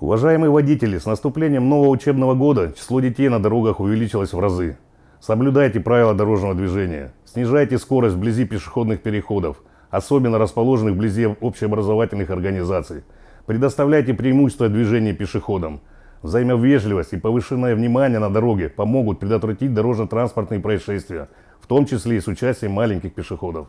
Уважаемые водители, с наступлением нового учебного года число детей на дорогах увеличилось в разы. Соблюдайте правила дорожного движения, снижайте скорость вблизи пешеходных переходов, особенно расположенных вблизи общеобразовательных организаций. Предоставляйте преимущество движения пешеходам. Взаимовежливость и повышенное внимание на дороге помогут предотвратить дорожно-транспортные происшествия, в том числе и с участием маленьких пешеходов.